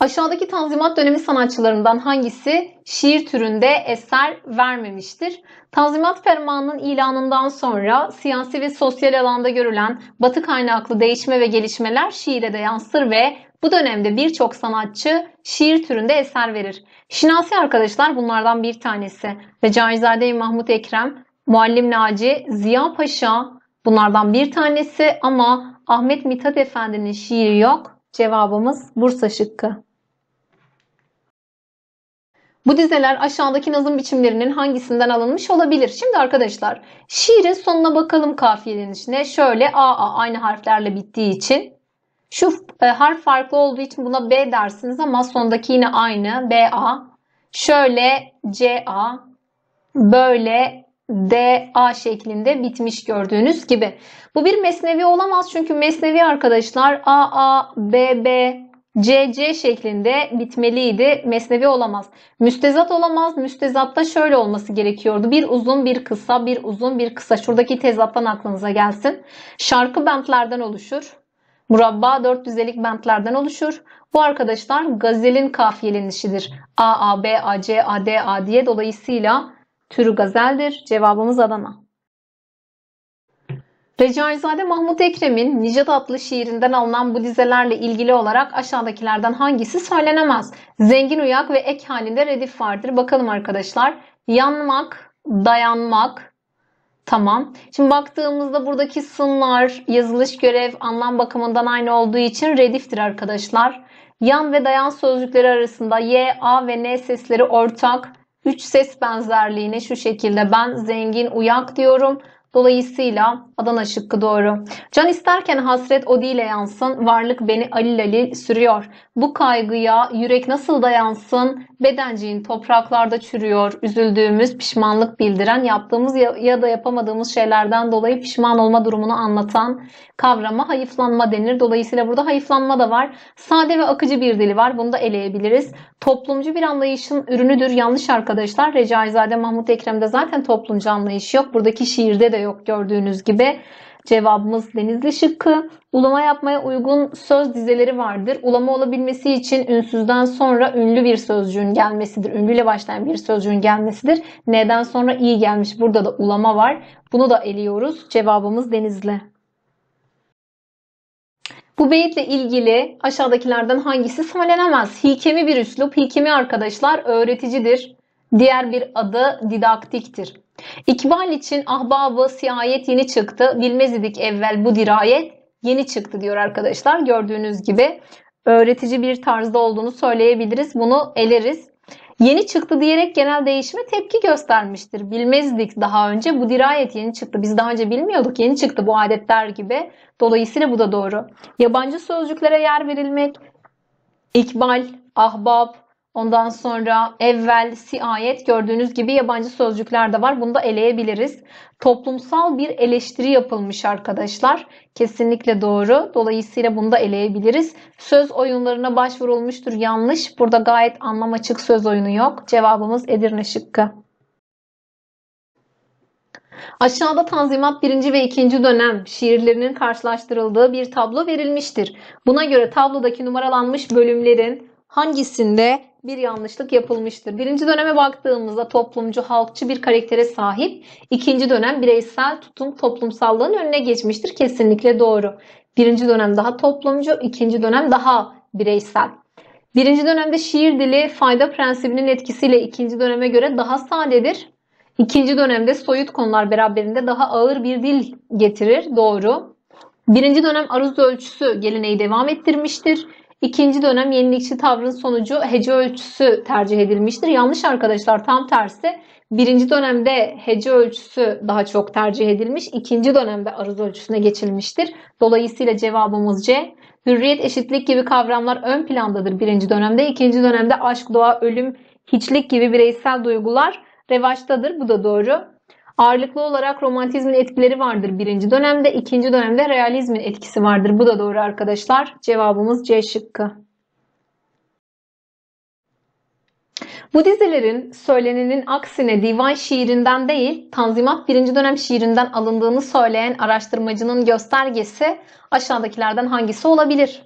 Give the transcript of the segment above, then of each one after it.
Aşağıdaki Tanzimat dönemi sanatçılarından hangisi şiir türünde eser vermemiştir? Tanzimat Fermanı'nın ilanından sonra siyasi ve sosyal alanda görülen batı kaynaklı değişme ve gelişmeler şiire de yansır ve bu dönemde birçok sanatçı şiir türünde eser verir. Şinasi arkadaşlar bunlardan bir tanesi. Recaizade Mahmut Ekrem, Muallim Naci, Ziya Paşa bunlardan bir tanesi ama Ahmet Mithat Efendi'nin şiiri yok. Cevabımız Bursa şıkkı. Bu dizeler aşağıdaki nazım biçimlerinin hangisinden alınmış olabilir? Şimdi arkadaşlar şiirin sonuna bakalım kafiyenin içine. Şöyle a a aynı harflerle bittiği için. Şu e, harf farklı olduğu için buna B dersiniz ama sondaki yine aynı. B a. Şöyle C a. Böyle DA şeklinde bitmiş gördüğünüz gibi. Bu bir mesnevi olamaz çünkü mesnevi arkadaşlar AA, BB, CC şeklinde bitmeliydi. Mesnevi olamaz. Müstezat olamaz. Müstezatta şöyle olması gerekiyordu. Bir uzun bir kısa bir uzun bir kısa. Şuradaki tezattan aklınıza gelsin. Şarkı bentlerden oluşur. Murabba dört düzelik bentlerden oluşur. Bu arkadaşlar gazelin kafiyelenişidir. A, A, B, A, C, A, D, A diye dolayısıyla Türü gazeldir. Cevabımız Adana. Recaizade Mahmut Ekrem'in Nicat adlı şiirinden alınan bu dizelerle ilgili olarak aşağıdakilerden hangisi söylenemez? Zengin uyak ve ek halinde redif vardır. Bakalım arkadaşlar. Yanmak, dayanmak, Tamam. Şimdi baktığımızda buradaki sınlar, yazılış görev anlam bakımından aynı olduğu için rediftir arkadaşlar. Yan ve dayan sözcükleri arasında y, a ve n sesleri ortak. Güç ses benzerliğine şu şekilde ben zengin uyak diyorum. Dolayısıyla Adana şıkkı doğru. Can isterken hasret o dile yansın. Varlık beni alil alil sürüyor. Bu kaygıya yürek nasıl dayansın? Bedenciğin topraklarda çürüyor. Üzüldüğümüz, pişmanlık bildiren, yaptığımız ya, da yapamadığımız şeylerden dolayı pişman olma durumunu anlatan kavrama hayıflanma denir. Dolayısıyla burada hayıflanma da var. Sade ve akıcı bir dili var. Bunu da eleyebiliriz. Toplumcu bir anlayışın ürünüdür. Yanlış arkadaşlar. Recaizade Mahmut Ekrem'de zaten toplumcu anlayış yok. Buradaki şiirde de yok gördüğünüz gibi. Cevabımız Denizli şıkkı. Ulama yapmaya uygun söz dizeleri vardır. Ulama olabilmesi için ünsüzden sonra ünlü bir sözcüğün gelmesidir. Ünlüyle başlayan bir sözcüğün gelmesidir. Neden sonra iyi gelmiş. Burada da ulama var. Bunu da eliyoruz. Cevabımız Denizli. Bu beyitle ilgili aşağıdakilerden hangisi söylenemez? Hikemi bir üslup. Hikemi arkadaşlar öğreticidir. Diğer bir adı didaktiktir. İkbal için ahbabı siayet yeni çıktı. Bilmez idik evvel bu dirayet yeni çıktı diyor arkadaşlar. Gördüğünüz gibi öğretici bir tarzda olduğunu söyleyebiliriz. Bunu eleriz. Yeni çıktı diyerek genel değişime tepki göstermiştir. Bilmezdik daha önce bu dirayet yeni çıktı. Biz daha önce bilmiyorduk yeni çıktı bu adetler gibi. Dolayısıyla bu da doğru. Yabancı sözcüklere yer verilmek, İkbal ahbap, Ondan sonra evvel, siayet gördüğünüz gibi yabancı sözcükler de var. Bunu da eleyebiliriz. Toplumsal bir eleştiri yapılmış arkadaşlar. Kesinlikle doğru. Dolayısıyla bunu da eleyebiliriz. Söz oyunlarına başvurulmuştur. Yanlış. Burada gayet anlam açık söz oyunu yok. Cevabımız Edirne şıkkı. Aşağıda Tanzimat 1. ve 2. dönem şiirlerinin karşılaştırıldığı bir tablo verilmiştir. Buna göre tablodaki numaralanmış bölümlerin hangisinde bir yanlışlık yapılmıştır. Birinci döneme baktığımızda toplumcu, halkçı bir karaktere sahip. ikinci dönem bireysel tutum toplumsallığın önüne geçmiştir. Kesinlikle doğru. Birinci dönem daha toplumcu, ikinci dönem daha bireysel. Birinci dönemde şiir dili fayda prensibinin etkisiyle ikinci döneme göre daha sadedir. İkinci dönemde soyut konular beraberinde daha ağır bir dil getirir. Doğru. Birinci dönem aruz ölçüsü geleneği devam ettirmiştir. İkinci dönem yenilikçi tavrın sonucu hece ölçüsü tercih edilmiştir. Yanlış arkadaşlar tam tersi. Birinci dönemde hece ölçüsü daha çok tercih edilmiş. ikinci dönemde arız ölçüsüne geçilmiştir. Dolayısıyla cevabımız C. Hürriyet, eşitlik gibi kavramlar ön plandadır birinci dönemde. ikinci dönemde aşk, doğa, ölüm, hiçlik gibi bireysel duygular revaçtadır. Bu da doğru. Ağırlıklı olarak romantizmin etkileri vardır birinci dönemde, ikinci dönemde realizmin etkisi vardır. Bu da doğru arkadaşlar. Cevabımız C şıkkı. Bu dizilerin söylenenin aksine divan şiirinden değil, Tanzimat birinci dönem şiirinden alındığını söyleyen araştırmacının göstergesi aşağıdakilerden hangisi olabilir?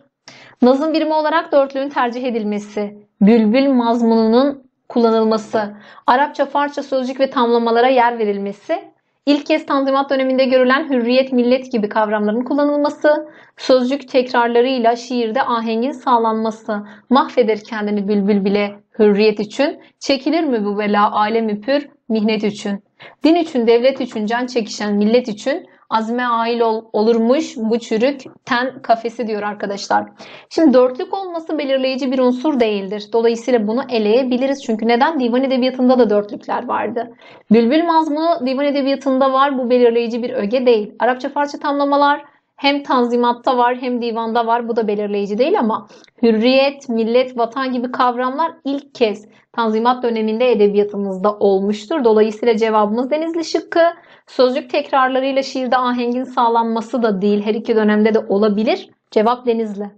Nazım birimi olarak dörtlüğün tercih edilmesi, bülbül mazmununun kullanılması, Arapça, Farsça sözcük ve tamlamalara yer verilmesi, ilk kez Tanzimat döneminde görülen hürriyet, millet gibi kavramların kullanılması, sözcük tekrarlarıyla şiirde ahengin sağlanması, mahveder kendini bülbül bile hürriyet için, çekilir mi bu bela alemi pür mihnet için, din için, devlet için, can çekişen millet için, azme ail ol, olurmuş bu çürük ten kafesi diyor arkadaşlar. Şimdi dörtlük olması belirleyici bir unsur değildir. Dolayısıyla bunu eleyebiliriz. Çünkü neden? Divan edebiyatında da dörtlükler vardı. Bülbül mazmunu divan edebiyatında var. Bu belirleyici bir öge değil. Arapça parça tamlamalar hem Tanzimat'ta var hem divanda var. Bu da belirleyici değil ama hürriyet, millet, vatan gibi kavramlar ilk kez Tanzimat döneminde edebiyatımızda olmuştur. Dolayısıyla cevabımız Denizli şıkkı. Sözcük tekrarlarıyla şiirde ahengin sağlanması da değil. Her iki dönemde de olabilir. Cevap Denizli.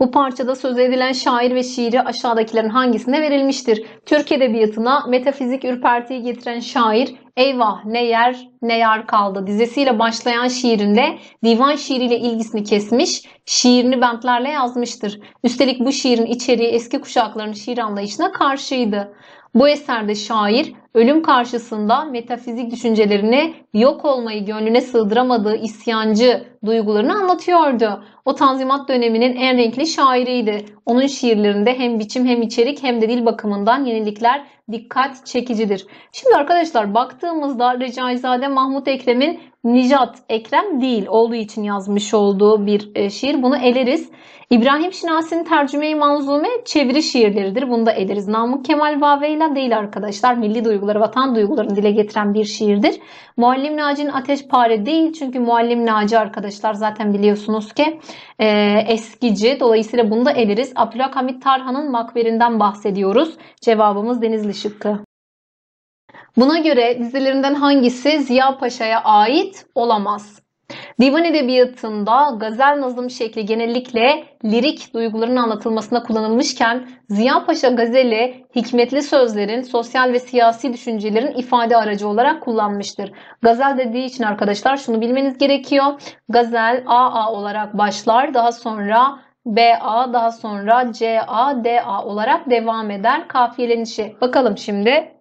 Bu parçada söz edilen şair ve şiiri aşağıdakilerin hangisine verilmiştir? Türk edebiyatına metafizik ürpertiyi getiren şair Eyvah ne yer ne yar kaldı dizesiyle başlayan şiirinde divan şiiriyle ilgisini kesmiş, şiirini bentlerle yazmıştır. Üstelik bu şiirin içeriği eski kuşakların şiir anlayışına karşıydı. Bu eserde şair ölüm karşısında metafizik düşüncelerini yok olmayı gönlüne sığdıramadığı isyancı duygularını anlatıyordu. O Tanzimat döneminin en renkli şairiydi. Onun şiirlerinde hem biçim hem içerik hem de dil bakımından yenilikler dikkat çekicidir. Şimdi arkadaşlar baktığımızda Recaizade Mahmut Ekrem'in Nijat Ekrem değil olduğu için yazmış olduğu bir e, şiir. Bunu eleriz. İbrahim Şinasi'nin tercüme-i manzume çeviri şiirleridir. Bunu da eleriz. Namık Kemal Vaveyla değil arkadaşlar. Milli duyguları, vatan duygularını dile getiren bir şiirdir. Muallim Naci'nin Ateşpare değil. Çünkü Muallim Naci arkadaşlar zaten biliyorsunuz ki e, eskici. Dolayısıyla bunu da eleriz. Abdülhamit Tarhan'ın makberinden bahsediyoruz. Cevabımız Denizli Şıkkı. Buna göre dizilerinden hangisi Ziya Paşa'ya ait olamaz? Divan edebiyatında gazel nazım şekli genellikle lirik duyguların anlatılmasına kullanılmışken Ziya Paşa gazeli hikmetli sözlerin, sosyal ve siyasi düşüncelerin ifade aracı olarak kullanmıştır. Gazel dediği için arkadaşlar şunu bilmeniz gerekiyor. Gazel AA olarak başlar, daha sonra BA, daha sonra CA, DA olarak devam eder. Kafiyelenişi. Bakalım şimdi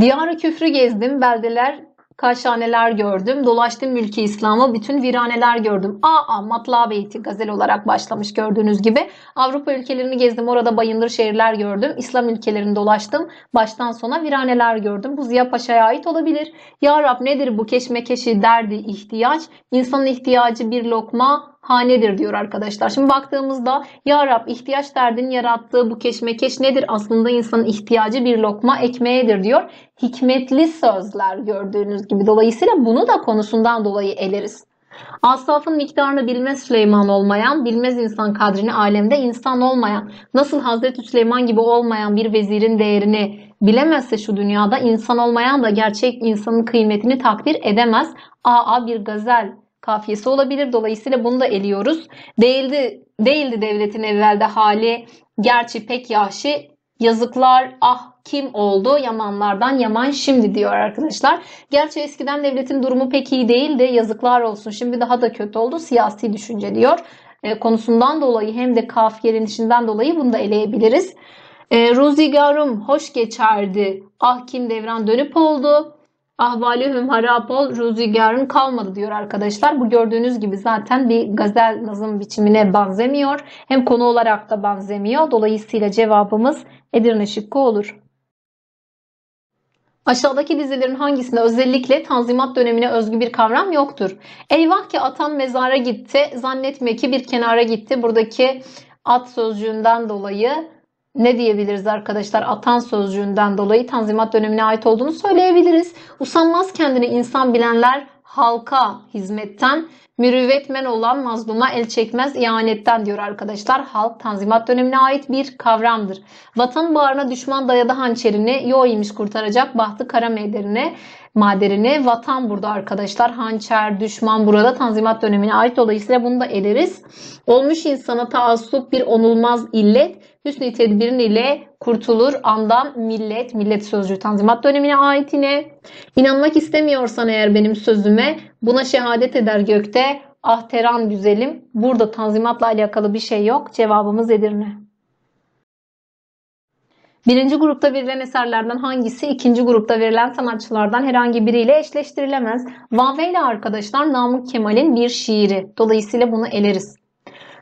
Diyarı küfrü gezdim, beldeler, kaşhaneler gördüm, dolaştım ülke İslam'a bütün viraneler gördüm. Aa, matla beyti gazel olarak başlamış gördüğünüz gibi. Avrupa ülkelerini gezdim, orada bayındır şehirler gördüm. İslam ülkelerini dolaştım, baştan sona viraneler gördüm. Bu Ziya Paşa'ya ait olabilir. Ya Rab nedir bu keşmekeşi derdi ihtiyaç? İnsanın ihtiyacı bir lokma, hanedir diyor arkadaşlar. Şimdi baktığımızda ya Rab ihtiyaç derdin yarattığı bu keşmekeş nedir? Aslında insanın ihtiyacı bir lokma ekmeğedir diyor. Hikmetli sözler gördüğünüz gibi. Dolayısıyla bunu da konusundan dolayı eleriz. Asafın miktarını bilmez Süleyman olmayan, bilmez insan kadrini alemde insan olmayan, nasıl Hazreti Süleyman gibi olmayan bir vezirin değerini bilemezse şu dünyada insan olmayan da gerçek insanın kıymetini takdir edemez. Aa bir gazel kafiyesi olabilir. Dolayısıyla bunu da eliyoruz. Değildi, değildi devletin evvelde hali. Gerçi pek yahşi yazıklar ah kim oldu? Yamanlardan Yaman şimdi diyor arkadaşlar. Gerçi eskiden devletin durumu pek iyi değildi. Yazıklar olsun şimdi daha da kötü oldu. Siyasi düşünce diyor. E, konusundan dolayı hem de kafiyenin içinden dolayı bunu da eleyebiliriz. E, Ruzigarım hoş geçerdi. Ah kim devran dönüp oldu. Ahvalühüm harapol rüzgarın kalmadı diyor arkadaşlar. Bu gördüğünüz gibi zaten bir gazel nazım biçimine benzemiyor. Hem konu olarak da benzemiyor. Dolayısıyla cevabımız Edirne şıkkı olur. Aşağıdaki dizilerin hangisinde özellikle Tanzimat dönemine özgü bir kavram yoktur? Eyvah ki atan mezara gitti, zannetme ki bir kenara gitti. Buradaki at sözcüğünden dolayı ne diyebiliriz arkadaşlar atan sözcüğünden dolayı Tanzimat dönemine ait olduğunu söyleyebiliriz. Usanmaz kendini insan bilenler halka hizmetten, mürüvvetmen olan mazluma el çekmez ihanetten diyor arkadaşlar. Halk Tanzimat dönemine ait bir kavramdır. Vatan bağrına düşman dayadı hançerini, yo imiş kurtaracak bahtı kara meylerine maderini. Vatan burada arkadaşlar. Hançer, düşman burada Tanzimat dönemine ait. Dolayısıyla bunu da eleriz. Olmuş insana taassup bir onulmaz illet. Hüsnü tedbirin ile kurtulur andan millet. Millet sözcüğü Tanzimat dönemine ait yine. İnanmak istemiyorsan eğer benim sözüme buna şehadet eder gökte. Ah Teran güzelim. Burada Tanzimat'la alakalı bir şey yok. Cevabımız Edirne. Birinci grupta verilen eserlerden hangisi ikinci grupta verilen sanatçılardan herhangi biriyle eşleştirilemez? Vaveyla arkadaşlar Namık Kemal'in bir şiiri. Dolayısıyla bunu eleriz.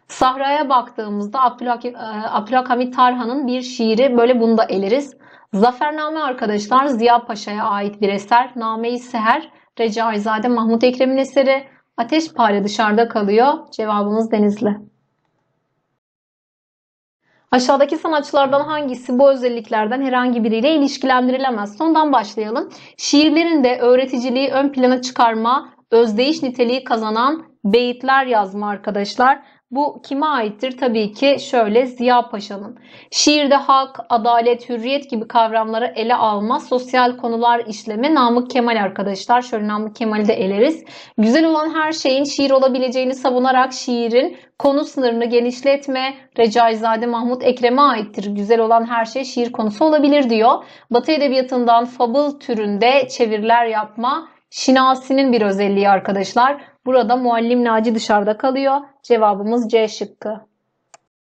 Sahra'ya baktığımızda e, Abdülhamit Tarhan'ın bir şiiri böyle bunu da eleriz. Zafername arkadaşlar Ziya Paşa'ya ait bir eser. Name-i Seher, Recaizade Mahmut Ekrem'in eseri. Ateş Ateşpare dışarıda kalıyor. Cevabımız Denizli. Aşağıdaki sanatçılardan hangisi bu özelliklerden herhangi biriyle ilişkilendirilemez? Sondan başlayalım. Şiirlerinde öğreticiliği ön plana çıkarma, özdeyiş niteliği kazanan beyitler yazma arkadaşlar. Bu kime aittir? Tabii ki şöyle Ziya Paşa'nın. Şiirde hak, adalet, hürriyet gibi kavramları ele alma, sosyal konular işleme Namık Kemal arkadaşlar. Şöyle Namık Kemal'i de eleriz. Güzel olan her şeyin şiir olabileceğini savunarak şiirin konu sınırını genişletme Recaizade Mahmut Ekrem'e aittir. Güzel olan her şey şiir konusu olabilir diyor. Batı edebiyatından fabul türünde çeviriler yapma Şinasi'nin bir özelliği arkadaşlar. Burada muallim Naci dışarıda kalıyor. Cevabımız C şıkkı.